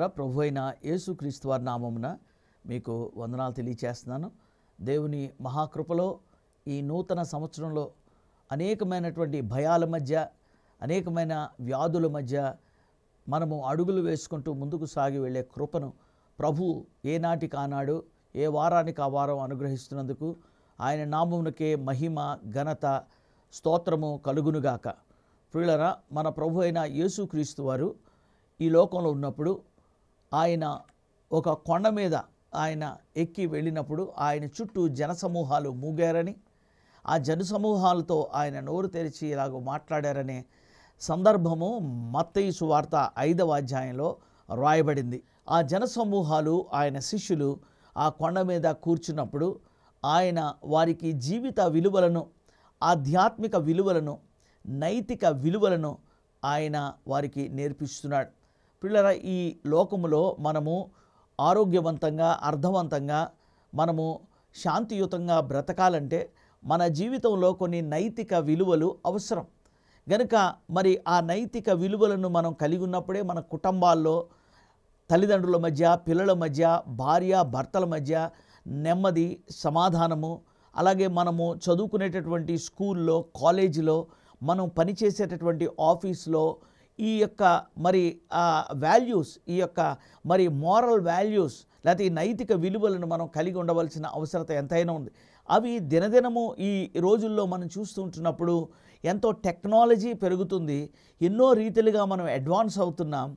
ఉండగా ప్రభు అయిన యేసుక్రీస్తు వారి నామమున మీకు వందనాలు తెలియచేస్తున్నాను దేవుని మహాకృపలో ఈ నూతన సంవత్సరంలో అనేకమైనటువంటి భయాల మధ్య అనేకమైన వ్యాధుల మధ్య మనము అడుగులు వేసుకుంటూ ముందుకు సాగి వెళ్ళే కృపను ప్రభు ఏనాటి కానాడు ఏ వారానికి ఆ వారం అనుగ్రహిస్తున్నందుకు ఆయన నామమునకే మహిమ ఘనత స్తోత్రము కలుగునుగాక ప్రియులరా మన ప్రభు అయిన యేసుక్రీస్తు వారు ఈ లోకంలో ఉన్నప్పుడు ఆయన ఒక కొండ మీద ఆయన ఎక్కి వెళ్ళినప్పుడు ఆయన చుట్టూ జనసమూహాలు మూగారని ఆ జనసమూహాలతో ఆయన నోరు తెరిచి ఇలాగో మాట్లాడారనే సందర్భము మత్తయి సువార్త ఐదవ అధ్యాయంలో రాయబడింది ఆ జనసమూహాలు ఆయన శిష్యులు ఆ కొండ మీద కూర్చున్నప్పుడు ఆయన వారికి జీవిత విలువలను ఆధ్యాత్మిక విలువలను నైతిక విలువలను ఆయన వారికి నేర్పిస్తున్నాడు పిల్లల ఈ లోకములో మనము ఆరోగ్యవంతంగా అర్థవంతంగా మనము శాంతియుతంగా బ్రతకాలంటే మన జీవితంలో కొన్ని నైతిక విలువలు అవసరం గనుక మరి ఆ నైతిక విలువలను మనం కలిగి ఉన్నప్పుడే మన కుటుంబాల్లో తల్లిదండ్రుల మధ్య పిల్లల మధ్య భార్య భర్తల మధ్య నెమ్మది సమాధానము అలాగే మనము చదువుకునేటటువంటి స్కూల్లో కాలేజీలో మనం పనిచేసేటటువంటి ఆఫీస్లో ఈ యొక్క మరి ఆ వాల్యూస్ ఈ యొక్క మరి మోరల్ వాల్యూస్ లేకపోతే ఈ నైతిక విలువలను మనం కలిగి ఉండవలసిన అవసరత ఎంతైనా ఉంది అవి దినదినము ఈ రోజుల్లో మనం చూస్తుంటున్నప్పుడు ఎంతో టెక్నాలజీ పెరుగుతుంది ఎన్నో రీతిలుగా మనం అడ్వాన్స్ అవుతున్నాం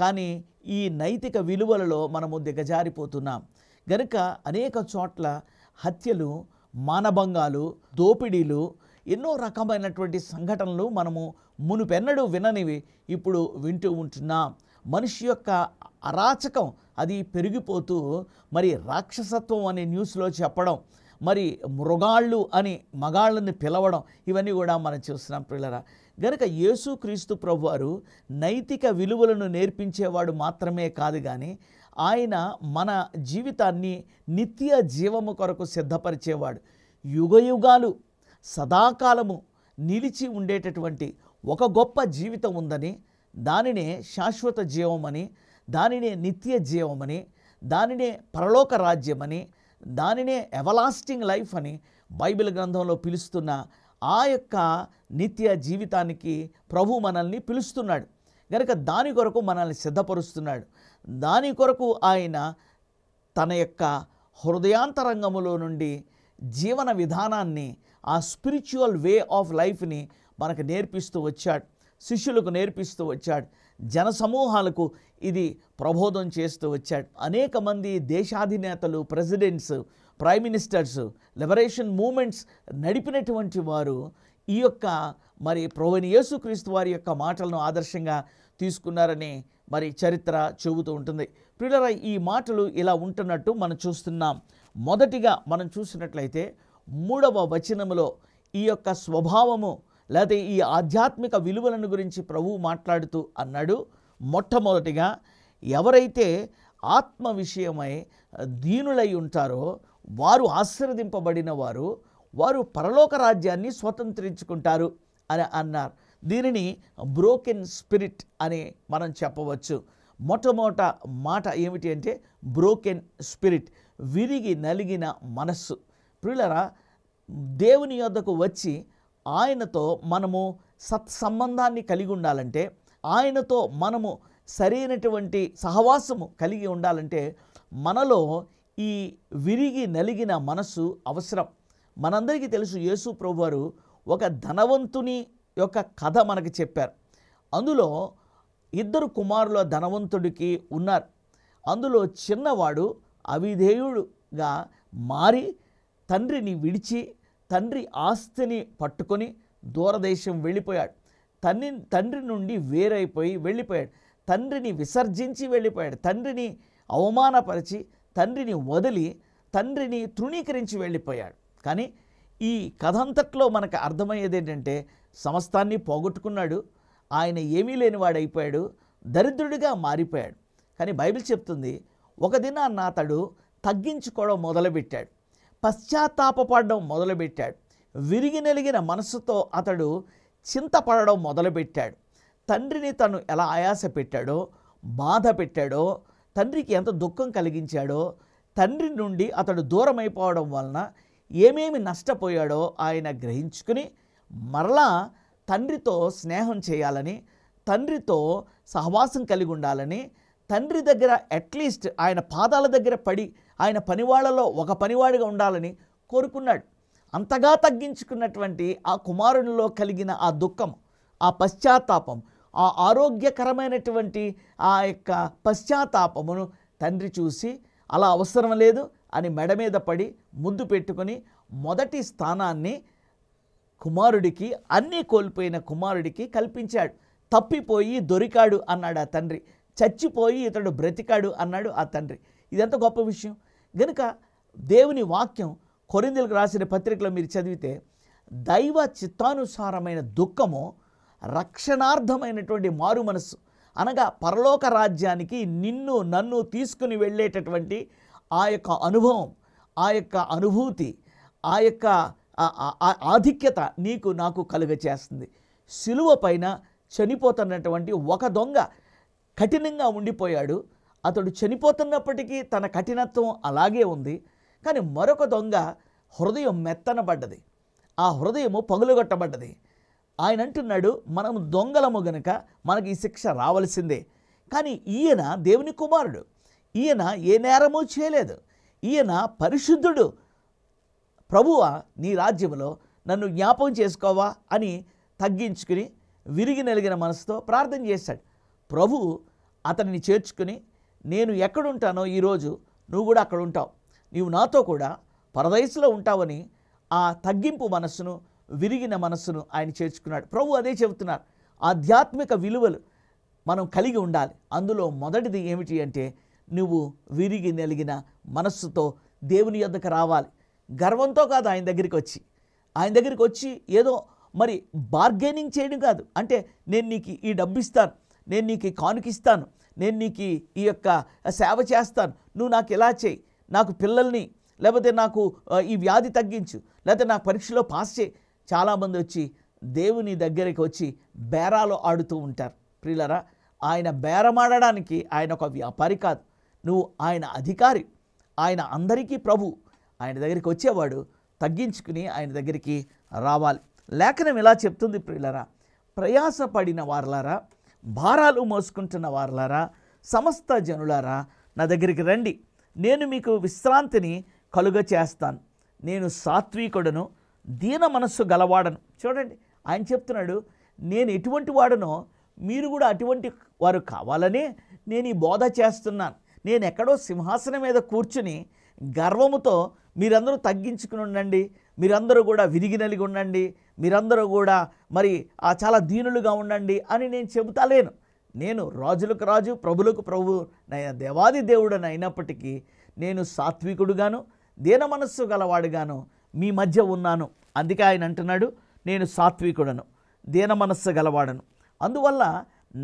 కానీ ఈ నైతిక విలువలలో మనము దిగజారిపోతున్నాం గనుక అనేక చోట్ల హత్యలు మానభంగాలు దోపిడీలు ఎన్నో రకమైనటువంటి సంఘటనలు మనము మునుపెన్నడూ విననివి ఇప్పుడు వింటూ ఉంటున్నాం మనిషి యొక్క అరాచకం అది పెరిగిపోతూ మరి రాక్షసత్వం అనే న్యూస్లో చెప్పడం మరి మృగాళ్ళు అని మగాళ్ళని పిలవడం ఇవన్నీ కూడా మనం చూస్తున్నాం పిల్లరా గనక యేసుక్రీస్తు ప్రభువారు నైతిక విలువలను నేర్పించేవాడు మాత్రమే కాదు కానీ ఆయన మన జీవితాన్ని నిత్య జీవము కొరకు సిద్ధపరిచేవాడు యుగయుగాలు సదాకాలము నిలిచి ఉండేటటువంటి ఒక గొప్ప జీవితం ఉందని దానినే శాశ్వత జీవమని దానినే నిత్య జీవమని దానినే పరలోక రాజ్యమని దానినే ఎవలాస్టింగ్ లైఫ్ అని బైబిల్ గ్రంథంలో పిలుస్తున్న ఆ యొక్క నిత్య జీవితానికి ప్రభు మనల్ని పిలుస్తున్నాడు కనుక దాని కొరకు మనల్ని సిద్ధపరుస్తున్నాడు దాని కొరకు ఆయన తన యొక్క హృదయాంతరంగములో నుండి జీవన విధానాన్ని ఆ స్పిరిచువల్ వే ఆఫ్ లైఫ్ని మనకు నేర్పిస్తూ వచ్చాడు శిష్యులకు నేర్పిస్తూ వచ్చాడు జన సమూహాలకు ఇది ప్రబోధం చేస్తూ వచ్చాడు అనేక మంది దేశాధినేతలు presidents prime ministers liberation movements నడిపినటువంటి వారు ఈ యొక్క మరి యేసు యేసుక్రీస్తు వారి యొక్క మాటలను ఆదర్శంగా తీసుకున్నారని మరి చరిత్ర చెబుతూ ఉంటుంది పిల్లల ఈ మాటలు ఇలా ఉంటున్నట్టు మనం చూస్తున్నాం మొదటిగా మనం చూసినట్లయితే మూడవ వచనములో ఈ యొక్క స్వభావము లేకపోతే ఈ ఆధ్యాత్మిక విలువలను గురించి ప్రభువు మాట్లాడుతూ అన్నాడు మొట్టమొదటిగా ఎవరైతే ఆత్మ విషయమై దీనులై ఉంటారో వారు ఆశీర్వదింపబడిన వారు వారు పరలోక రాజ్యాన్ని స్వతంత్రించుకుంటారు అని అన్నారు దీనిని బ్రోకెన్ స్పిరిట్ అని మనం చెప్పవచ్చు మొట్టమొదట మాట ఏమిటి అంటే బ్రోకెన్ స్పిరిట్ విరిగి నలిగిన మనస్సు ప్రియులరా దేవుని యొద్దకు వచ్చి ఆయనతో మనము సత్సంబంధాన్ని కలిగి ఉండాలంటే ఆయనతో మనము సరైనటువంటి సహవాసము కలిగి ఉండాలంటే మనలో ఈ విరిగి నలిగిన మనస్సు అవసరం మనందరికీ తెలుసు యేసు ప్రభువారు ఒక ధనవంతుని యొక్క కథ మనకు చెప్పారు అందులో ఇద్దరు కుమారుల ధనవంతుడికి ఉన్నారు అందులో చిన్నవాడు అవిధేయుడుగా మారి తండ్రిని విడిచి తండ్రి ఆస్తిని పట్టుకొని దూరదేశం వెళ్ళిపోయాడు తన్ని తండ్రి నుండి వేరైపోయి వెళ్ళిపోయాడు తండ్రిని విసర్జించి వెళ్ళిపోయాడు తండ్రిని అవమానపరిచి తండ్రిని వదిలి తండ్రిని తృణీకరించి వెళ్ళిపోయాడు కానీ ఈ కథంతట్లో మనకు అర్థమయ్యేది ఏంటంటే సమస్తాన్ని పోగొట్టుకున్నాడు ఆయన ఏమీ లేనివాడైపోయాడు దరిద్రుడిగా మారిపోయాడు కానీ బైబిల్ చెప్తుంది ఒక దినాన్న అతడు తగ్గించుకోవడం మొదలుపెట్టాడు పశ్చాత్తాపడడం మొదలుపెట్టాడు విరిగి నెలిగిన మనసుతో అతడు చింతపడడం మొదలుపెట్టాడు తండ్రిని తను ఎలా ఆయాస పెట్టాడో బాధ పెట్టాడో తండ్రికి ఎంత దుఃఖం కలిగించాడో తండ్రి నుండి అతడు దూరం అయిపోవడం వలన ఏమేమి నష్టపోయాడో ఆయన గ్రహించుకుని మరలా తండ్రితో స్నేహం చేయాలని తండ్రితో సహవాసం కలిగి ఉండాలని తండ్రి దగ్గర అట్లీస్ట్ ఆయన పాదాల దగ్గర పడి ఆయన పనివాళ్లలో ఒక పనివాడిగా ఉండాలని కోరుకున్నాడు అంతగా తగ్గించుకున్నటువంటి ఆ కుమారునిలో కలిగిన ఆ దుఃఖం ఆ పశ్చాత్తాపం ఆ ఆరోగ్యకరమైనటువంటి ఆ యొక్క పశ్చాత్తాపమును తండ్రి చూసి అలా అవసరం లేదు అని మెడ మీద పడి ముద్దు పెట్టుకొని మొదటి స్థానాన్ని కుమారుడికి అన్నీ కోల్పోయిన కుమారుడికి కల్పించాడు తప్పిపోయి దొరికాడు అన్నాడు ఆ తండ్రి చచ్చిపోయి ఇతడు బ్రతికాడు అన్నాడు ఆ తండ్రి ఇదంత గొప్ప విషయం గనుక దేవుని వాక్యం కొరిందులకు రాసిన పత్రికలో మీరు చదివితే దైవ చిత్తానుసారమైన దుఃఖము రక్షణార్థమైనటువంటి మారు మనస్సు అనగా పరలోక రాజ్యానికి నిన్ను నన్ను తీసుకుని వెళ్ళేటటువంటి ఆ యొక్క అనుభవం ఆ యొక్క అనుభూతి ఆ యొక్క ఆధిక్యత నీకు నాకు కలుగచేస్తుంది సిలువ పైన చనిపోతున్నటువంటి ఒక దొంగ కఠినంగా ఉండిపోయాడు అతడు చనిపోతున్నప్పటికీ తన కఠినత్వం అలాగే ఉంది కానీ మరొక దొంగ హృదయం మెత్తనబడ్డది ఆ హృదయము పగులుగొట్టబడ్డది ఆయన అంటున్నాడు మనం దొంగలము గనుక మనకి ఈ శిక్ష రావలసిందే కానీ ఈయన దేవుని కుమారుడు ఈయన ఏ నేరము చేయలేదు ఈయన పరిశుద్ధుడు ప్రభువ నీ రాజ్యంలో నన్ను జ్ఞాపం చేసుకోవా అని తగ్గించుకుని విరిగి నలిగిన మనసుతో ప్రార్థన చేశాడు ప్రభు అతనిని చేర్చుకుని నేను ఎక్కడుంటానో ఈరోజు నువ్వు కూడా అక్కడ ఉంటావు నీవు నాతో కూడా పరదయసులో ఉంటావని ఆ తగ్గింపు మనస్సును విరిగిన మనస్సును ఆయన చేర్చుకున్నాడు ప్రభు అదే చెబుతున్నారు ఆధ్యాత్మిక విలువలు మనం కలిగి ఉండాలి అందులో మొదటిది ఏమిటి అంటే నువ్వు విరిగి నలిగిన మనస్సుతో దేవుని యొద్దకు రావాలి గర్వంతో కాదు ఆయన దగ్గరికి వచ్చి ఆయన దగ్గరికి వచ్చి ఏదో మరి బార్గెనింగ్ చేయడం కాదు అంటే నేను నీకు ఈ డబ్బు ఇస్తాను నేను నీకు కానుకిస్తాను నేను నీకు ఈ యొక్క సేవ చేస్తాను నువ్వు నాకు ఇలా చేయి నాకు పిల్లల్ని లేకపోతే నాకు ఈ వ్యాధి తగ్గించు లేకపోతే నాకు పరీక్షలో పాస్ చేయి చాలామంది వచ్చి దేవుని దగ్గరికి వచ్చి బేరాలు ఆడుతూ ఉంటారు ప్రియులరా ఆయన బేరమాడడానికి ఆయన ఒక వ్యాపారి కాదు నువ్వు ఆయన అధికారి ఆయన అందరికీ ప్రభు ఆయన దగ్గరికి వచ్చేవాడు తగ్గించుకుని ఆయన దగ్గరికి రావాలి లేఖనం ఇలా చెప్తుంది ప్రియులరా ప్రయాసపడిన వారలారా భారాలు మోసుకుంటున్న వారులారా సమస్త జనులారా నా దగ్గరికి రండి నేను మీకు విశ్రాంతిని కలుగ చేస్తాను నేను సాత్వికుడను దీన మనస్సు గలవాడను చూడండి ఆయన చెప్తున్నాడు నేను ఎటువంటి వాడనో మీరు కూడా అటువంటి వారు కావాలని నేను ఈ బోధ చేస్తున్నాను నేను ఎక్కడో సింహాసనం మీద కూర్చుని గర్వముతో మీరందరూ తగ్గించుకుని ఉండండి మీరందరూ కూడా విరిగి నలిగి ఉండండి మీరందరూ కూడా మరి ఆ చాలా దీనులుగా ఉండండి అని నేను చెబుతాలేను నేను రాజులకు రాజు ప్రభులకు ప్రభు నేను దేవాది దేవుడని అయినప్పటికీ నేను సాత్వికుడుగాను దీన మనస్సు గలవాడుగాను మీ మధ్య ఉన్నాను అందుకే ఆయన అంటున్నాడు నేను సాత్వికుడను దీన మనస్సు గలవాడను అందువల్ల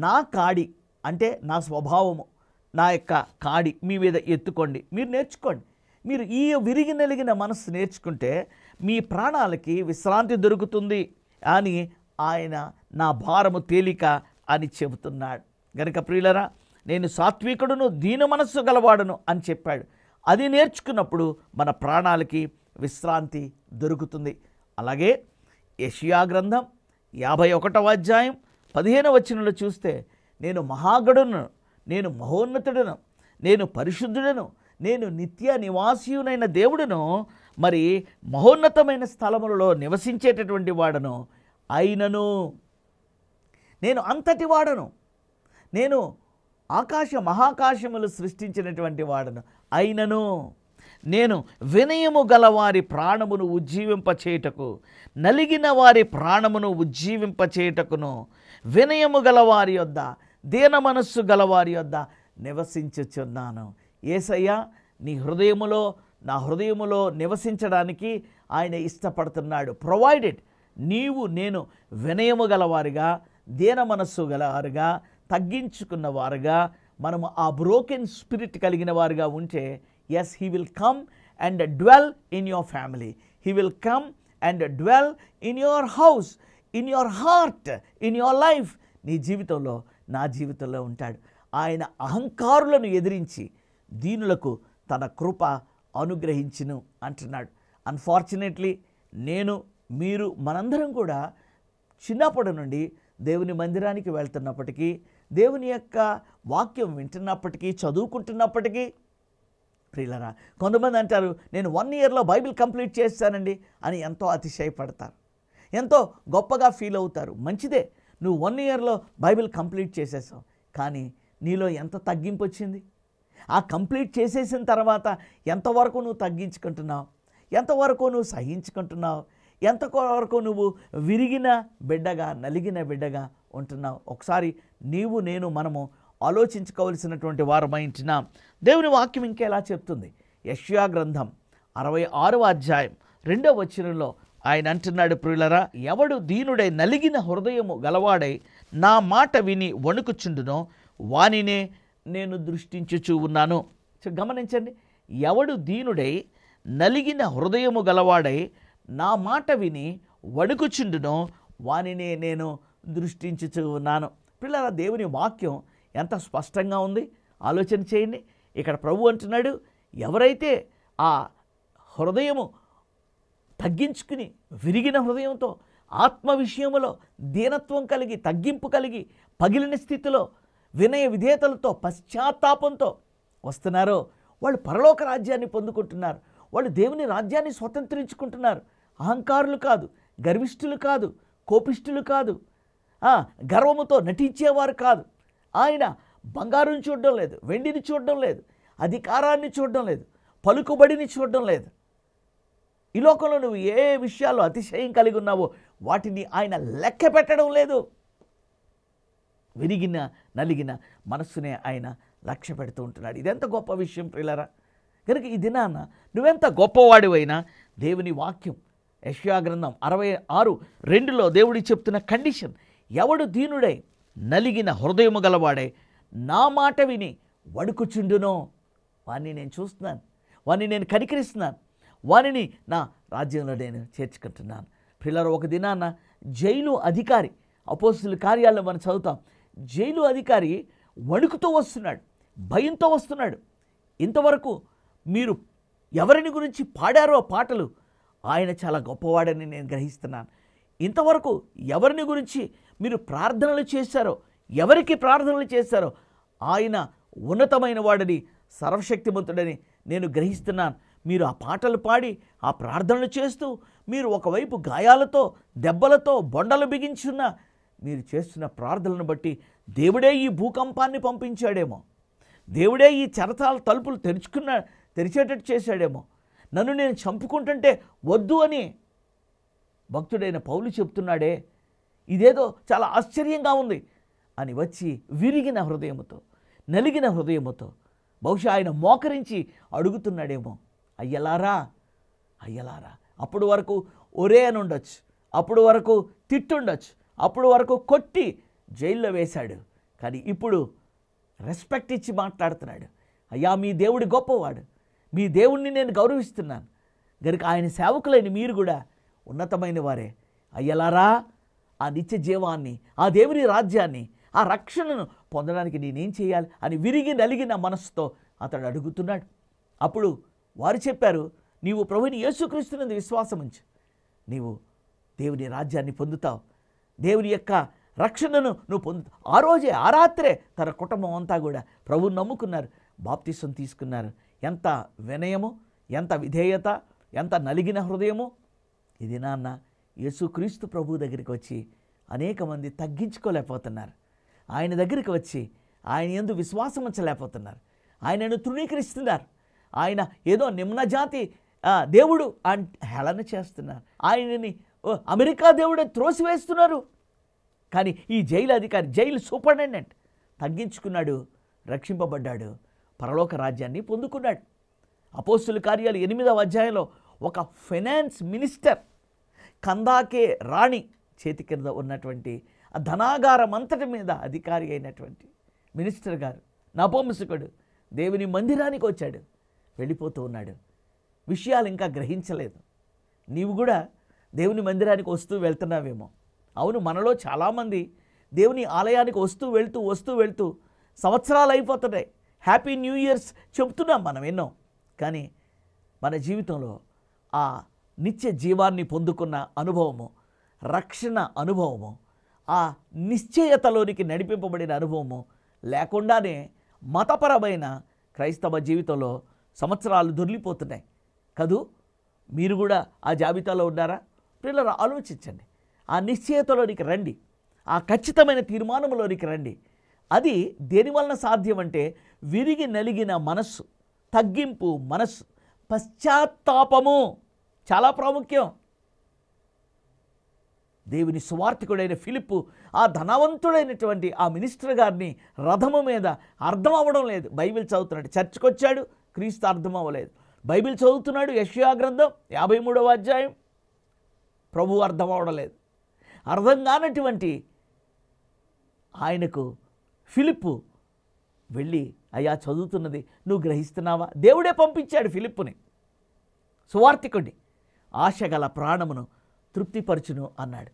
నా కాడి అంటే నా స్వభావము నా యొక్క కాడి మీ మీద ఎత్తుకోండి మీరు నేర్చుకోండి మీరు ఈ విరిగి నలిగిన మనసు నేర్చుకుంటే మీ ప్రాణాలకి విశ్రాంతి దొరుకుతుంది అని ఆయన నా భారము తేలిక అని చెబుతున్నాడు గనక ప్రియులరా నేను సాత్వికుడును దీన మనస్సు గలవాడును అని చెప్పాడు అది నేర్చుకున్నప్పుడు మన ప్రాణాలకి విశ్రాంతి దొరుకుతుంది అలాగే యషియా గ్రంథం యాభై ఒకటవ అధ్యాయం పదిహేను వచనంలో చూస్తే నేను మహాగడును నేను మహోన్నతుడను నేను పరిశుద్ధుడను నేను నిత్య నివాసీయునైన దేవుడును మరి మహోన్నతమైన స్థలములలో నివసించేటటువంటి వాడను అయినను నేను అంతటి వాడను నేను ఆకాశ మహాకాశములు సృష్టించినటువంటి వాడను అయినను నేను వినయము గలవారి ప్రాణమును ఉజ్జీవింపచేయటకు నలిగిన వారి ప్రాణమును ఉజ్జీవింపచేయటకును వినయము గల వారి యొద్ద దీన మనస్సు గలవారి వద్ద యొద్ద నివసించుచున్నాను ఏసయ్య నీ హృదయములో నా హృదయములో నివసించడానికి ఆయన ఇష్టపడుతున్నాడు ప్రొవైడెడ్ నీవు నేను వినయము గలవారుగా దీన మనస్సు గలవారుగా తగ్గించుకున్న వారుగా మనము ఆ బ్రోకెన్ స్పిరిట్ కలిగిన వారుగా ఉంటే yes he will come and dwell in your family he will come and dwell in your house in your heart in your life నీ జీవితంలో నా జీవితంలో ఉంటాడు ఆయన అహంకారులను ఎదిరించి దీనులకు తన కృప అనుగ్రహించును అంటున్నాడు అన్ఫార్చునేట్లీ నేను మీరు మనందరం కూడా చిన్నప్పటి నుండి దేవుని మందిరానికి వెళ్తున్నప్పటికీ దేవుని యొక్క వాక్యం వింటున్నప్పటికీ చదువుకుంటున్నప్పటికీ ప్రియులరా కొంతమంది అంటారు నేను వన్ ఇయర్లో బైబిల్ కంప్లీట్ చేస్తానండి అని ఎంతో అతిశయపడతారు ఎంతో గొప్పగా ఫీల్ అవుతారు మంచిదే నువ్వు వన్ ఇయర్లో బైబిల్ కంప్లీట్ చేసేసావు కానీ నీలో ఎంత తగ్గింపు వచ్చింది ఆ కంప్లీట్ చేసేసిన తర్వాత ఎంతవరకు నువ్వు తగ్గించుకుంటున్నావు ఎంతవరకు నువ్వు సహించుకుంటున్నావు ఎంతవరకు నువ్వు విరిగిన బిడ్డగా నలిగిన బిడ్డగా ఉంటున్నావు ఒకసారి నీవు నేను మనము ఆలోచించుకోవలసినటువంటి వారమైంచిన దేవుని వాక్యం ఇంకేలా చెప్తుంది యష్యా గ్రంథం అరవై ఆరవ అధ్యాయం రెండవ వచనంలో ఆయన అంటున్నాడు ప్రియులరా ఎవడు దీనుడై నలిగిన హృదయము గలవాడై నా మాట విని వణుకుచుండునో వానినే నేను దృష్టించుచు ఉన్నాను సో గమనించండి ఎవడు దీనుడై నలిగిన హృదయము గలవాడై నా మాట విని వణుకుచుండునో వానినే నేను దృష్టించుచు ఉన్నాను పిల్లల దేవుని వాక్యం ఎంత స్పష్టంగా ఉంది ఆలోచన చేయండి ఇక్కడ ప్రభు అంటున్నాడు ఎవరైతే ఆ హృదయము తగ్గించుకుని విరిగిన హృదయంతో ఆత్మ విషయంలో దీనత్వం కలిగి తగ్గింపు కలిగి పగిలిన స్థితిలో వినయ విధేయతలతో పశ్చాత్తాపంతో వస్తున్నారో వాళ్ళు పరలోక రాజ్యాన్ని పొందుకుంటున్నారు వాళ్ళు దేవుని రాజ్యాన్ని స్వతంత్రించుకుంటున్నారు అహంకారులు కాదు గర్విష్ఠులు కాదు కోపిష్ఠులు కాదు గర్వముతో నటించేవారు కాదు ఆయన బంగారం చూడడం లేదు వెండిని చూడడం లేదు అధికారాన్ని చూడడం లేదు పలుకుబడిని చూడడం లేదు ఈ లోకంలో నువ్వు ఏ విషయాల్లో అతిశయం కలిగి ఉన్నావో వాటిని ఆయన లెక్క పెట్టడం లేదు విరిగిన నలిగిన మనస్సునే ఆయన లక్ష్య పెడుతూ ఉంటున్నాడు ఇదెంత గొప్ప విషయం ప్రిలరా కనుక ఈ దినాన నువ్వెంత గొప్పవాడివైనా దేవుని వాక్యం యశ్వాగ్రంథం అరవై ఆరు రెండులో దేవుడి చెప్తున్న కండిషన్ ఎవడు దీనుడై నలిగిన హృదయము గలవాడే నా మాట విని వడుకుచుండునో వాణ్ణి నేను చూస్తున్నాను వాణ్ణి నేను కనికరిస్తున్నాను వాణిని నా రాజ్యంలో నేను చేర్చుకుంటున్నాను పిల్లలు ఒక దినాన జైలు అధికారి అపోస్తుల కార్యాలయం మనం చదువుతాం జైలు అధికారి వణుకుతో వస్తున్నాడు భయంతో వస్తున్నాడు ఇంతవరకు మీరు ఎవరిని గురించి పాడారో పాటలు ఆయన చాలా గొప్పవాడని నేను గ్రహిస్తున్నాను ఇంతవరకు ఎవరిని గురించి మీరు ప్రార్థనలు చేశారో ఎవరికి ప్రార్థనలు చేశారో ఆయన ఉన్నతమైన వాడని సర్వశక్తిమంతుడని నేను గ్రహిస్తున్నాను మీరు ఆ పాటలు పాడి ఆ ప్రార్థనలు చేస్తూ మీరు ఒకవైపు గాయాలతో దెబ్బలతో బొండలు బిగించున్న మీరు చేస్తున్న ప్రార్థనను బట్టి దేవుడే ఈ భూకంపాన్ని పంపించాడేమో దేవుడే ఈ చరతాల తలుపులు తెరుచుకున్న తెరిచేటట్టు చేశాడేమో నన్ను నేను చంపుకుంటుంటే వద్దు అని భక్తుడైన పౌలు చెప్తున్నాడే ఇదేదో చాలా ఆశ్చర్యంగా ఉంది అని వచ్చి విరిగిన హృదయముతో నలిగిన హృదయముతో బహుశా ఆయన మోకరించి అడుగుతున్నాడేమో అయ్యలారా అయ్యలారా అప్పుడు వరకు ఒరే అని ఉండొచ్చు అప్పుడు వరకు తిట్టుండొచ్చు అప్పుడు వరకు కొట్టి జైల్లో వేశాడు కానీ ఇప్పుడు రెస్పెక్ట్ ఇచ్చి మాట్లాడుతున్నాడు అయ్యా మీ దేవుడు గొప్పవాడు మీ దేవుణ్ణి నేను గౌరవిస్తున్నాను గనుక ఆయన సేవకులైన మీరు కూడా ఉన్నతమైన వారే అయ్యలారా ఆ నిత్య జీవాన్ని ఆ దేవుని రాజ్యాన్ని ఆ రక్షణను పొందడానికి నేనేం చేయాలి అని విరిగి నలిగిన మనస్సుతో అతడు అడుగుతున్నాడు అప్పుడు వారు చెప్పారు నీవు ప్రభుని యేసుక్రీస్తునందు విశ్వాసం ఉంచు నీవు దేవుని రాజ్యాన్ని పొందుతావు దేవుని యొక్క రక్షణను నువ్వు పొందు ఆ రోజే ఆ రాత్రే తన కుటుంబం అంతా కూడా ప్రభు నమ్ముకున్నారు బాప్తిసం తీసుకున్నారు ఎంత వినయము ఎంత విధేయత ఎంత నలిగిన హృదయము ఇది నాన్న యేసుక్రీస్తు ప్రభు దగ్గరికి వచ్చి అనేక మంది తగ్గించుకోలేకపోతున్నారు ఆయన దగ్గరికి వచ్చి ఆయన ఎందు విశ్వాసం ఉంచలేకపోతున్నారు ఆయనను తృణీకరిస్తున్నారు ఆయన ఏదో నిమ్న జాతి దేవుడు అంటే హేళన చేస్తున్నారు ఆయనని అమెరికా దేవుడే త్రోసివేస్తున్నారు కానీ ఈ జైలు అధికారి జైలు సూపరింటెండెంట్ తగ్గించుకున్నాడు రక్షింపబడ్డాడు పరలోక రాజ్యాన్ని పొందుకున్నాడు అపోస్తుల కార్యాలు ఎనిమిదవ అధ్యాయంలో ఒక ఫైనాన్స్ మినిస్టర్ కందాకే రాణి చేతి కింద ఉన్నటువంటి ఆ ధనాగారం అంతటి మీద అధికారి అయినటువంటి మినిస్టర్ గారు నపోమిసుకుడు దేవుని మందిరానికి వచ్చాడు వెళ్ళిపోతూ ఉన్నాడు విషయాలు ఇంకా గ్రహించలేదు నీవు కూడా దేవుని మందిరానికి వస్తూ వెళ్తున్నావేమో అవును మనలో చాలామంది దేవుని ఆలయానికి వస్తూ వెళ్తూ వస్తూ వెళ్తూ సంవత్సరాలు అయిపోతున్నాయి హ్యాపీ న్యూ ఇయర్స్ చెబుతున్నాం మనం ఎన్నో కానీ మన జీవితంలో ఆ నిత్య జీవాన్ని పొందుకున్న అనుభవము రక్షణ అనుభవము ఆ నిశ్చయతలోనికి నడిపింపబడిన అనుభవము లేకుండానే మతపరమైన క్రైస్తవ జీవితంలో సంవత్సరాలు దొరికిపోతున్నాయి కదూ మీరు కూడా ఆ జాబితాలో ఉన్నారా పిల్లలు ఆలోచించండి ఆ నిశ్చయతలోనికి రండి ఆ ఖచ్చితమైన తీర్మానంలోనికి రండి అది దేనివలన సాధ్యం అంటే విరిగి నలిగిన మనస్సు తగ్గింపు మనస్సు పశ్చాత్తాపము చాలా ప్రాముఖ్యం దేవుని సువార్థికుడైన ఫిలిప్పు ఆ ధనవంతుడైనటువంటి ఆ మినిస్టర్ గారిని రథము మీద అర్థం అవ్వడం లేదు బైబిల్ చదువుతున్నాడు వచ్చాడు క్రీస్తు అర్థం అవ్వలేదు బైబిల్ చదువుతున్నాడు యష్యా గ్రంథం యాభై మూడవ అధ్యాయం ప్రభు అర్థం అవడలేదు అర్థం కానటువంటి ఆయనకు ఫిలిప్పు వెళ్ళి అయ్యా చదువుతున్నది నువ్వు గ్రహిస్తున్నావా దేవుడే పంపించాడు ఫిలిప్పుని సువార్థికుడి ఆశ గల ప్రాణమును తృప్తిపరచును అన్నాడు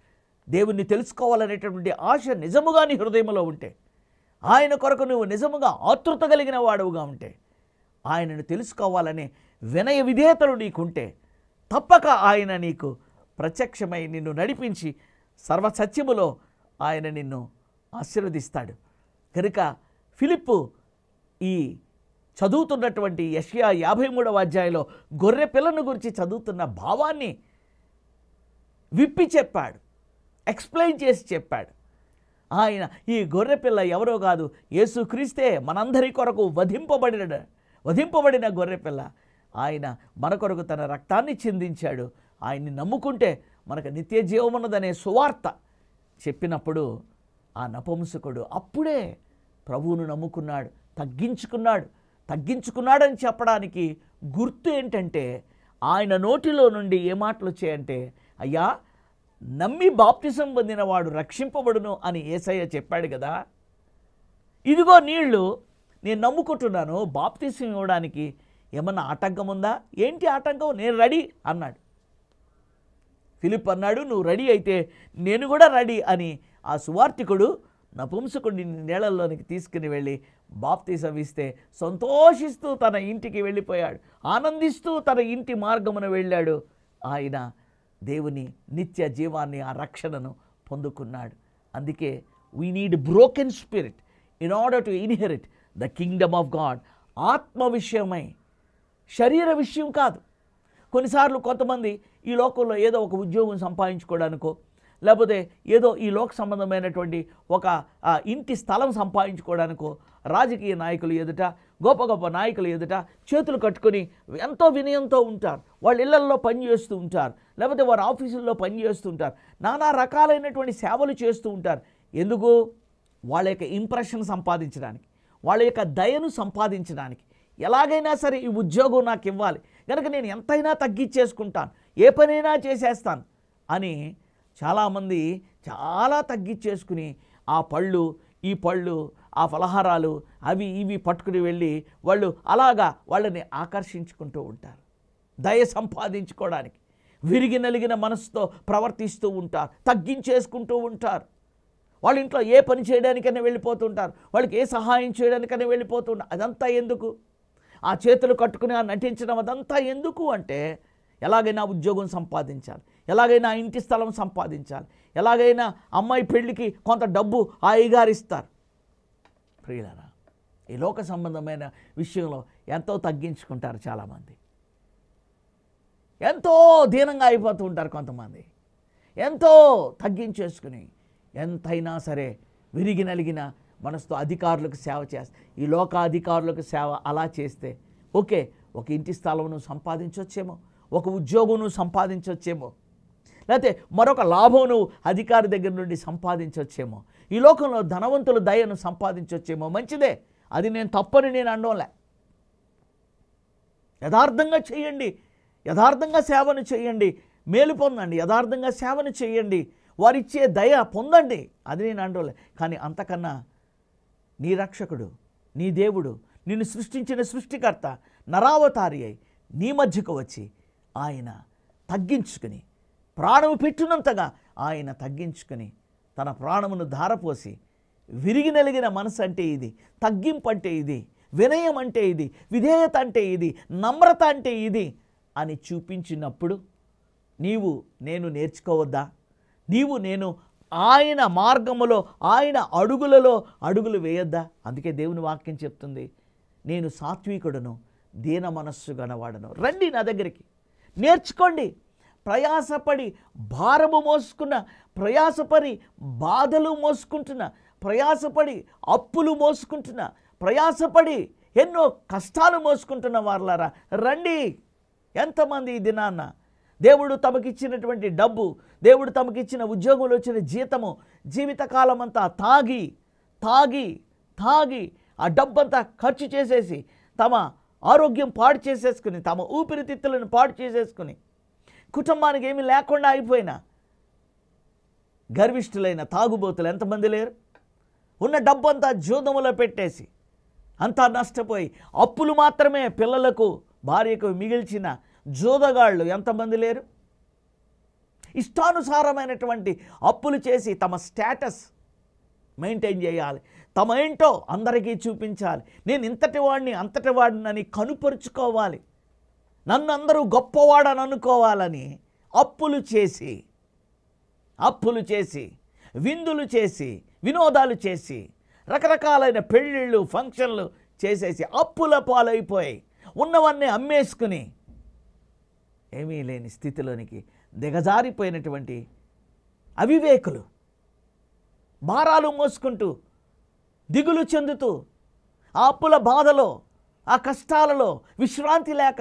దేవుణ్ణి తెలుసుకోవాలనేటటువంటి ఆశ నిజముగా నీ హృదయంలో ఉంటే ఆయన కొరకు నువ్వు నిజముగా ఆతృత కలిగిన వాడువుగా ఉంటే ఆయనను తెలుసుకోవాలనే వినయ విధేయతలు నీకుంటే తప్పక ఆయన నీకు ప్రత్యక్షమై నిన్ను నడిపించి సర్వసత్యములో ఆయన నిన్ను ఆశీర్వదిస్తాడు కనుక ఫిలిప్పు ఈ చదువుతున్నటువంటి యషియా యాభై మూడవ అధ్యాయంలో గొర్రె పిల్లను గురించి చదువుతున్న భావాన్ని విప్పి చెప్పాడు ఎక్స్ప్లెయిన్ చేసి చెప్పాడు ఆయన ఈ గొర్రె పిల్ల ఎవరో కాదు యేసుక్రీస్తే మనందరి కొరకు వధింపబడిన వధింపబడిన గొర్రెపిల్ల ఆయన మన కొరకు తన రక్తాన్ని చిందించాడు ఆయన్ని నమ్ముకుంటే మనకు నిత్య జీవమున్నదనే సువార్త చెప్పినప్పుడు ఆ నపుంసకుడు అప్పుడే ప్రభువును నమ్ముకున్నాడు తగ్గించుకున్నాడు తగ్గించుకున్నాడని చెప్పడానికి గుర్తు ఏంటంటే ఆయన నోటిలో నుండి ఏ మాటలు వచ్చాయంటే అయ్యా నమ్మి బాప్తిజం పొందినవాడు రక్షింపబడును అని ఏసయ్య చెప్పాడు కదా ఇదిగో నీళ్లు నేను నమ్ముకుంటున్నాను బాప్తిజం ఇవ్వడానికి ఏమన్నా ఆటంకం ఉందా ఏంటి ఆటంకం నేను రెడీ అన్నాడు ఫిలిప్ అన్నాడు నువ్వు రెడీ అయితే నేను కూడా రెడీ అని ఆ సువార్థికుడు నపుంసకుడి నీళ్ళల్లోనికి తీసుకుని వెళ్ళి బాప్తి సవిస్తే సంతోషిస్తూ తన ఇంటికి వెళ్ళిపోయాడు ఆనందిస్తూ తన ఇంటి మార్గమున వెళ్ళాడు ఆయన దేవుని నిత్య జీవాన్ని ఆ రక్షణను పొందుకున్నాడు అందుకే we need broken spirit in order to inherit the kingdom of God ఆత్మ విషయమై శరీర విషయం కాదు కొన్నిసార్లు కొంతమంది ఈ లోకంలో ఏదో ఒక ఉద్యోగం సంపాదించుకోవడానికో లేకపోతే ఏదో ఈ లోక సంబంధమైనటువంటి ఒక ఇంటి స్థలం సంపాదించుకోవడానికో రాజకీయ నాయకులు ఎదుట గొప్ప గొప్ప నాయకులు ఎదుట చేతులు కట్టుకొని ఎంతో వినయంతో ఉంటారు వాళ్ళ ఇళ్లల్లో పనిచేస్తూ ఉంటారు లేకపోతే వారి ఆఫీసుల్లో పనిచేస్తూ ఉంటారు నానా రకాలైనటువంటి సేవలు చేస్తూ ఉంటారు ఎందుకు వాళ్ళ యొక్క ఇంప్రెషన్ సంపాదించడానికి వాళ్ళ యొక్క దయను సంపాదించడానికి ఎలాగైనా సరే ఈ ఉద్యోగం నాకు ఇవ్వాలి కనుక నేను ఎంతైనా తగ్గించేసుకుంటాను ఏ పనైనా చేసేస్తాను అని చాలామంది చాలా తగ్గించేసుకుని ఆ పళ్ళు ఈ పళ్ళు ఆ ఫలహారాలు అవి ఇవి పట్టుకుని వెళ్ళి వాళ్ళు అలాగా వాళ్ళని ఆకర్షించుకుంటూ ఉంటారు దయ సంపాదించుకోవడానికి విరిగి నలిగిన మనసుతో ప్రవర్తిస్తూ ఉంటారు తగ్గించేసుకుంటూ ఉంటారు వాళ్ళ ఇంట్లో ఏ పని చేయడానికైనా వెళ్ళిపోతుంటారు వాళ్ళకి ఏ సహాయం చేయడానికైనా వెళ్ళిపోతుంటారు అదంతా ఎందుకు ఆ చేతులు కట్టుకుని ఆ నటించడం అదంతా ఎందుకు అంటే ఎలాగైనా ఉద్యోగం సంపాదించాలి ఎలాగైనా ఇంటి స్థలం సంపాదించాలి ఎలాగైనా అమ్మాయి పెళ్ళికి కొంత డబ్బు ఆ అయ్యగారిస్తారు ప్రియులరా ఈ లోక సంబంధమైన విషయంలో ఎంతో తగ్గించుకుంటారు చాలామంది ఎంతో దీనంగా అయిపోతూ ఉంటారు కొంతమంది ఎంతో తగ్గించేసుకుని ఎంతైనా సరే విరిగి నలిగిన మనసుతో అధికారులకు సేవ చేస్తా ఈ లోక అధికారులకు సేవ అలా చేస్తే ఓకే ఒక ఇంటి స్థలం నువ్వు సంపాదించవచ్చేమో ఒక ఉద్యోగం నువ్వు సంపాదించవచ్చేమో లేకపోతే మరొక లాభం నువ్వు అధికారి దగ్గర నుండి సంపాదించవచ్చేమో ఈ లోకంలో ధనవంతుల దయను సంపాదించవచ్చేమో మంచిదే అది నేను తప్పని నేను అనడంలే యథార్థంగా చేయండి యథార్థంగా సేవను చేయండి మేలు పొందండి యథార్థంగా సేవను చేయండి వారిచ్చే దయ పొందండి అది నేను అనడంలే కానీ అంతకన్నా నీ రక్షకుడు నీ దేవుడు నిన్ను సృష్టించిన సృష్టికర్త నరావతారి అయి నీ మధ్యకు వచ్చి ఆయన తగ్గించుకుని ప్రాణము పెట్టినంతగా ఆయన తగ్గించుకుని తన ప్రాణమును ధారపోసి విరిగి నలిగిన మనసు అంటే ఇది తగ్గింపు అంటే ఇది వినయం అంటే ఇది విధేయత అంటే ఇది నమ్రత అంటే ఇది అని చూపించినప్పుడు నీవు నేను నేర్చుకోవద్దా నీవు నేను ఆయన మార్గములో ఆయన అడుగులలో అడుగులు వేయొద్దా అందుకే దేవుని వాక్యం చెప్తుంది నేను సాత్వికుడను దీన మనస్సు గనవాడను రండి నా దగ్గరికి నేర్చుకోండి ప్రయాసపడి భారము మోసుకున్న ప్రయాసపడి బాధలు మోసుకుంటున్న ప్రయాసపడి అప్పులు మోసుకుంటున్న ప్రయాసపడి ఎన్నో కష్టాలు మోసుకుంటున్న వారులారా రండి ఎంతమంది ఈ దినాన్న దేవుడు తమకిచ్చినటువంటి డబ్బు దేవుడు తమకిచ్చిన ఉద్యోగంలో వచ్చిన జీతము జీవితకాలం అంతా తాగి తాగి తాగి ఆ డబ్బంతా ఖర్చు చేసేసి తమ ఆరోగ్యం పాడు చేసేసుకుని తమ ఊపిరితిత్తులను పాడు చేసేసుకుని కుటుంబానికి ఏమీ లేకుండా అయిపోయిన గర్విష్ఠులైన తాగుబోతులు ఎంతమంది లేరు ఉన్న డబ్బంతా జూదములో పెట్టేసి అంతా నష్టపోయి అప్పులు మాత్రమే పిల్లలకు భార్యకు మిగిల్చిన జూదగాళ్ళు ఎంతమంది లేరు ఇష్టానుసారమైనటువంటి అప్పులు చేసి తమ స్టేటస్ మెయింటైన్ చేయాలి తమ ఏంటో అందరికీ చూపించాలి నేను ఇంతటి వాడిని అంతటి వాడినని కనుపరుచుకోవాలి నన్ను అందరూ గొప్పవాడని అనుకోవాలని అప్పులు చేసి అప్పులు చేసి విందులు చేసి వినోదాలు చేసి రకరకాలైన పెళ్ళిళ్ళు ఫంక్షన్లు చేసేసి అప్పుల పాలైపోయి ఉన్నవన్నీ అమ్మేసుకుని ఏమీ లేని స్థితిలోనికి దిగజారిపోయినటువంటి అవివేకులు భారాలు మోసుకుంటూ దిగులు చెందుతూ ఆ అప్పుల బాధలో ఆ కష్టాలలో విశ్రాంతి లేక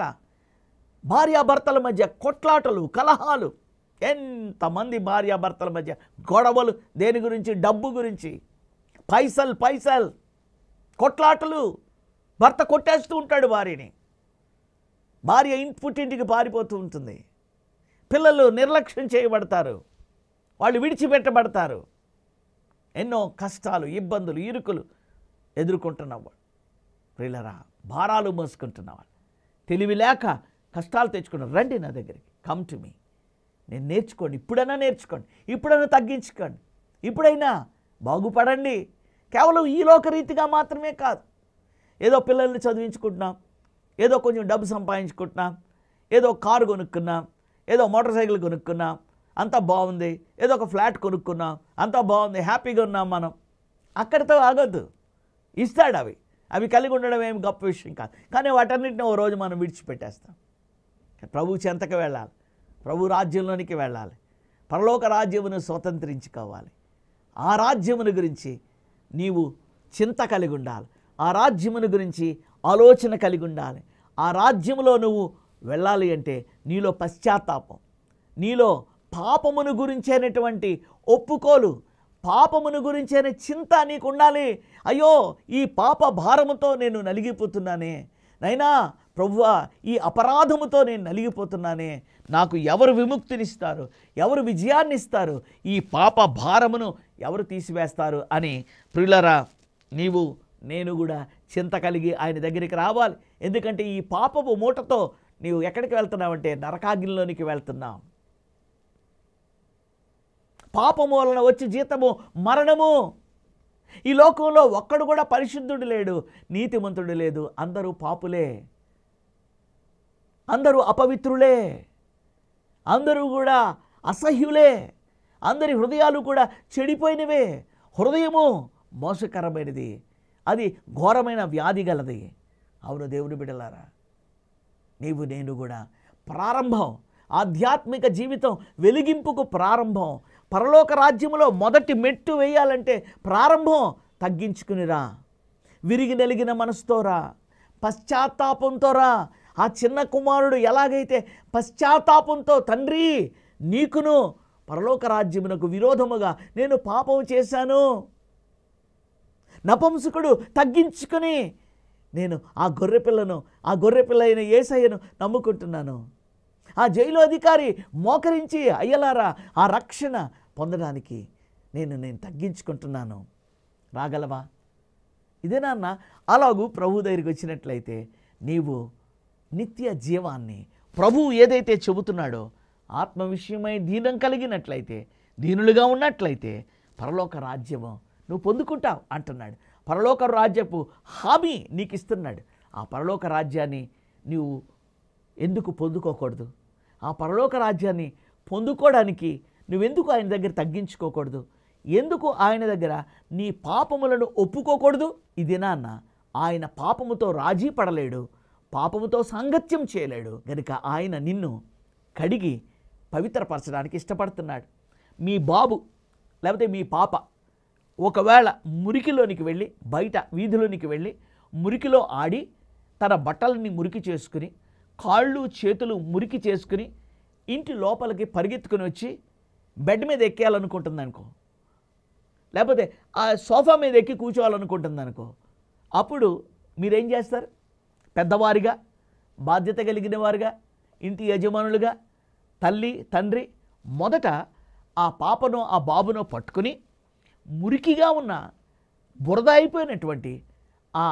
భార్యాభర్తల మధ్య కొట్లాటలు కలహాలు ఎంతమంది భార్యాభర్తల మధ్య గొడవలు దేని గురించి డబ్బు గురించి పైసల్ పైసల్ కొట్లాటలు భర్త కొట్టేస్తూ ఉంటాడు భార్యని భార్య పుట్టింటికి పారిపోతూ ఉంటుంది పిల్లలు నిర్లక్ష్యం చేయబడతారు వాళ్ళు విడిచిపెట్టబడతారు ఎన్నో కష్టాలు ఇబ్బందులు ఇరుకులు ఎదుర్కొంటున్నవాడు ప్రిల్లరా భారాలు మోసుకుంటున్నవాడు తెలివి లేక కష్టాలు తెచ్చుకున్నారు రండి నా దగ్గరికి కమ్ టు మీ నేను నేర్చుకోండి ఇప్పుడైనా నేర్చుకోండి ఇప్పుడైనా తగ్గించుకోండి ఇప్పుడైనా బాగుపడండి కేవలం ఈ లోకరీతిగా మాత్రమే కాదు ఏదో పిల్లల్ని చదివించుకుంటున్నాం ఏదో కొంచెం డబ్బు సంపాదించుకుంటున్నా ఏదో కారు కొనుక్కున్నా ఏదో మోటార్ సైకిల్ కొనుక్కున్నా అంతా బాగుంది ఏదో ఒక ఫ్లాట్ కొనుక్కున్నాం అంతా బాగుంది హ్యాపీగా ఉన్నాం మనం అక్కడితో ఆగద్దు ఇస్తాడు అవి అవి కలిగి ఉండడం ఏం గొప్ప విషయం కాదు కానీ వాటన్నిటిని ఓ రోజు మనం విడిచిపెట్టేస్తాం ప్రభు చెంతకు వెళ్ళాలి ప్రభు రాజ్యంలోనికి వెళ్ళాలి పరలోక రాజ్యమును స్వతంత్రించుకోవాలి ఆ రాజ్యమును గురించి నీవు చింత కలిగి ఉండాలి ఆ రాజ్యమును గురించి ఆలోచన కలిగి ఉండాలి ఆ రాజ్యంలో నువ్వు వెళ్ళాలి అంటే నీలో పశ్చాత్తాపం నీలో పాపమును గురించేనటువంటి ఒప్పుకోలు పాపమును గురించిన చింత నీకు ఉండాలి అయ్యో ఈ పాప భారముతో నేను నలిగిపోతున్నానే నైనా ప్రభువ ఈ అపరాధముతో నేను నలిగిపోతున్నానే నాకు ఎవరు విముక్తినిస్తారు ఎవరు విజయాన్ని ఇస్తారు ఈ పాప భారమును ఎవరు తీసివేస్తారు అని ప్రిలరా నీవు నేను కూడా చింత కలిగి ఆయన దగ్గరికి రావాలి ఎందుకంటే ఈ పాపపు మూటతో నీవు ఎక్కడికి వెళ్తున్నావంటే నరకాగ్నిలోనికి వెళ్తున్నావు పాపము వలన వచ్చి జీతము మరణము ఈ లోకంలో ఒక్కడు కూడా పరిశుద్ధుడు లేడు నీతిమంతుడు లేదు అందరూ పాపులే అందరూ అపవిత్రులే అందరూ కూడా అసహ్యులే అందరి హృదయాలు కూడా చెడిపోయినవే హృదయము మోసకరమైనది అది ఘోరమైన వ్యాధి గలది అవును దేవుని బిడలారా నీవు నేను కూడా ప్రారంభం ఆధ్యాత్మిక జీవితం వెలిగింపుకు ప్రారంభం పరలోక రాజ్యంలో మొదటి మెట్టు వేయాలంటే ప్రారంభం తగ్గించుకునిరా విరిగి నలిగిన మనసుతో రా పశ్చాత్తాపంతో రా ఆ చిన్న కుమారుడు ఎలాగైతే పశ్చాత్తాపంతో తండ్రి నీకును పరలోక రాజ్యమునకు విరోధముగా నేను పాపం చేశాను నపంసుకుడు తగ్గించుకొని నేను ఆ గొర్రెపిల్లను ఆ గొర్రెపిల్ల అయిన ఏసయ్యను నమ్ముకుంటున్నాను ఆ జైలు అధికారి మోకరించి అయ్యలారా ఆ రక్షణ పొందడానికి నేను నేను తగ్గించుకుంటున్నాను రాగలవా ఇదేనాన్న అలాగూ ప్రభు దగ్గరికి వచ్చినట్లయితే నీవు నిత్య జీవాన్ని ప్రభు ఏదైతే చెబుతున్నాడో ఆత్మ విషయమై దీనం కలిగినట్లయితే దీనులుగా ఉన్నట్లయితే పరలోక రాజ్యము నువ్వు పొందుకుంటావు అంటున్నాడు పరలోక రాజ్యపు హామీ నీకు ఇస్తున్నాడు ఆ పరలోక రాజ్యాన్ని నీవు ఎందుకు పొందుకోకూడదు ఆ పరలోక రాజ్యాన్ని పొందుకోవడానికి నువ్వెందుకు ఆయన దగ్గర తగ్గించుకోకూడదు ఎందుకు ఆయన దగ్గర నీ పాపములను ఒప్పుకోకూడదు ఇది నాన్న ఆయన పాపముతో రాజీ పడలేడు పాపముతో సాంగత్యం చేయలేడు గనుక ఆయన నిన్ను కడిగి పవిత్రపరచడానికి ఇష్టపడుతున్నాడు మీ బాబు లేకపోతే మీ పాప ఒకవేళ మురికిలోనికి వెళ్ళి బయట వీధిలోనికి వెళ్ళి మురికిలో ఆడి తన బట్టలని మురికి చేసుకుని కాళ్ళు చేతులు మురికి చేసుకుని ఇంటి లోపలికి పరిగెత్తుకుని వచ్చి బెడ్ మీద ఎక్కేయాలనుకుంటుంది అనుకో లేకపోతే ఆ సోఫా మీద ఎక్కి కూర్చోవాలనుకుంటుంది అనుకో అప్పుడు మీరేం చేస్తారు పెద్దవారిగా బాధ్యత కలిగిన వారుగా ఇంటి యజమానులుగా తల్లి తండ్రి మొదట ఆ పాపను ఆ బాబును పట్టుకుని మురికిగా ఉన్న బురద అయిపోయినటువంటి ఆ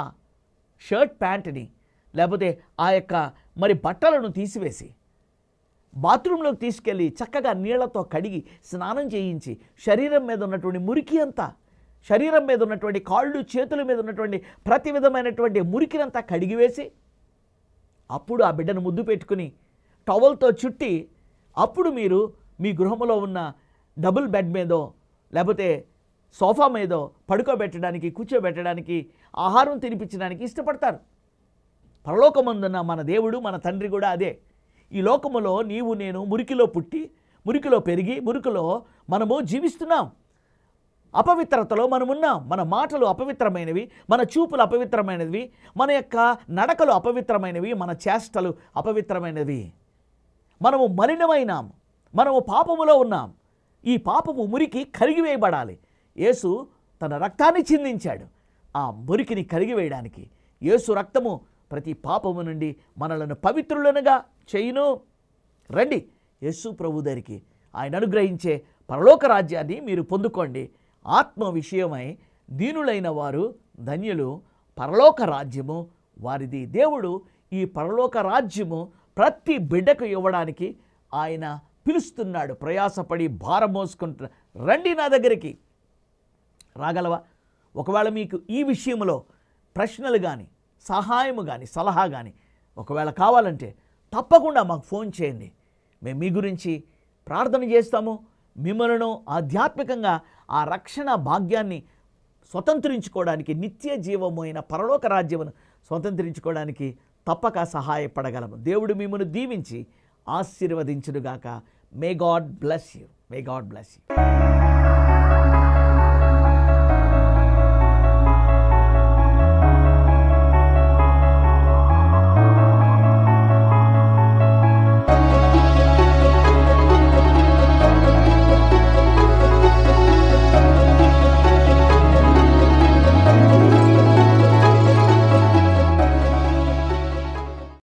షర్ట్ ప్యాంట్ని లేకపోతే ఆ యొక్క మరి బట్టలను తీసివేసి బాత్రూంలోకి తీసుకెళ్ళి చక్కగా నీళ్లతో కడిగి స్నానం చేయించి శరీరం మీద ఉన్నటువంటి మురికి అంతా శరీరం మీద ఉన్నటువంటి కాళ్ళు చేతుల మీద ఉన్నటువంటి ప్రతి విధమైనటువంటి మురికినంతా కడిగివేసి అప్పుడు ఆ బిడ్డను ముద్దు పెట్టుకుని టవల్తో చుట్టి అప్పుడు మీరు మీ గృహంలో ఉన్న డబుల్ బెడ్ మీదో లేకపోతే సోఫా మీద పడుకోబెట్టడానికి కూర్చోబెట్టడానికి ఆహారం తినిపించడానికి ఇష్టపడతారు పరలోకమందున్న మన దేవుడు మన తండ్రి కూడా అదే ఈ లోకములో నీవు నేను మురికిలో పుట్టి మురికిలో పెరిగి మురికిలో మనము జీవిస్తున్నాం అపవిత్రతలో మనమున్నాం మన మాటలు అపవిత్రమైనవి మన చూపులు అపవిత్రమైనవి మన యొక్క నడకలు అపవిత్రమైనవి మన చేష్టలు అపవిత్రమైనవి మనము మలినమైనాం మనము పాపములో ఉన్నాం ఈ పాపము మురికి కరిగివేయబడాలి యేసు తన రక్తాన్ని చిందించాడు ఆ మురికిని వేయడానికి యేసు రక్తము ప్రతి పాపము నుండి మనలను పవిత్రులనుగా చేయును రండి యేసు ప్రభు ఆయన అనుగ్రహించే పరలోక రాజ్యాన్ని మీరు పొందుకోండి ఆత్మ విషయమై దీనులైన వారు ధన్యులు పరలోక రాజ్యము వారిది దేవుడు ఈ పరలోక రాజ్యము ప్రతి బిడ్డకు ఇవ్వడానికి ఆయన పిలుస్తున్నాడు ప్రయాసపడి భారం మోసుకుంటున్న రండి నా దగ్గరికి రాగలవా ఒకవేళ మీకు ఈ విషయంలో ప్రశ్నలు కానీ సహాయము కానీ సలహా కానీ ఒకవేళ కావాలంటే తప్పకుండా మాకు ఫోన్ చేయండి మేము మీ గురించి ప్రార్థన చేస్తాము మిమ్మల్ని ఆధ్యాత్మికంగా ఆ రక్షణ భాగ్యాన్ని స్వతంత్రించుకోవడానికి నిత్య జీవమైన పరలోక రాజ్యమును స్వతంత్రించుకోవడానికి తప్పక సహాయపడగలము దేవుడు మిమ్మల్ని దీవించి ఆశీర్వదించునుగాక may God bless you may God bless you